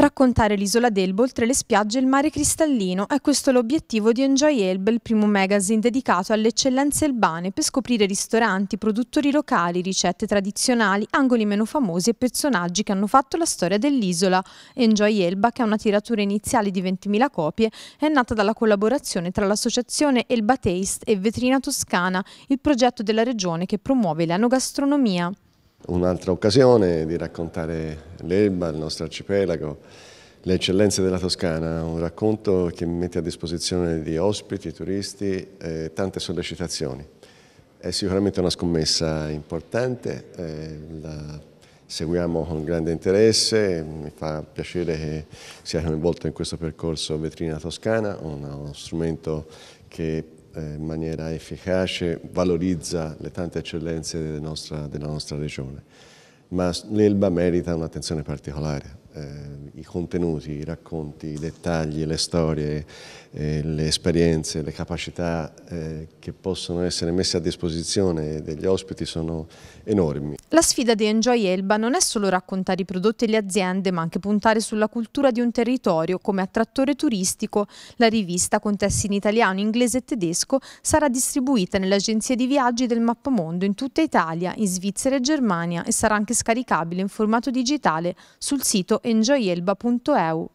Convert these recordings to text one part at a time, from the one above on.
Raccontare l'isola d'Elbo oltre le spiagge e il mare cristallino è questo l'obiettivo di Enjoy Elba, il primo magazine dedicato alle eccellenze elbane per scoprire ristoranti, produttori locali, ricette tradizionali, angoli meno famosi e personaggi che hanno fatto la storia dell'isola. Enjoy Elba, che ha una tiratura iniziale di 20.000 copie, è nata dalla collaborazione tra l'associazione Elba Taste e Vetrina Toscana, il progetto della regione che promuove l'anogastronomia un'altra occasione di raccontare l'Elba, il nostro arcipelago, le eccellenze della Toscana, un racconto che mette a disposizione di ospiti, turisti, eh, tante sollecitazioni. È sicuramente una scommessa importante, eh, la seguiamo con grande interesse, mi fa piacere che sia coinvolto in questo percorso Vetrina Toscana, uno strumento che eh, in maniera efficace valorizza le tante eccellenze della nostra, della nostra regione, ma l'Elba merita un'attenzione particolare. Eh, i contenuti, i racconti, i dettagli, le storie, eh, le esperienze, le capacità eh, che possono essere messe a disposizione degli ospiti sono enormi. La sfida di Enjoy Elba non è solo raccontare i prodotti e le aziende, ma anche puntare sulla cultura di un territorio come attrattore turistico. La rivista, con testi in italiano, inglese e tedesco, sarà distribuita nelle agenzie di viaggi del Mappamondo in tutta Italia, in Svizzera e Germania e sarà anche scaricabile in formato digitale sul sito Enjoy Elba alba.eu.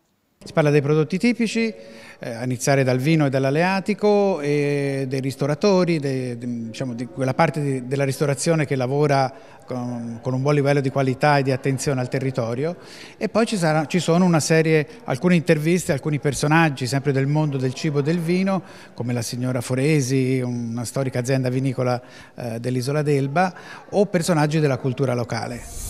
Si parla dei prodotti tipici, eh, a iniziare dal vino e dall'aleatico, e dei ristoratori, de, de, diciamo, di quella parte di, della ristorazione che lavora con, con, un buon livello di qualità e di attenzione al territorio. E poi ci, sarà, ci sono serie, alcune interviste, alcuni personaggi sempre del mondo del cibo e del vino, come la signora Foresi, una storica azienda vinicola eh, dell'isola d'Elba, o personaggi della cultura locale.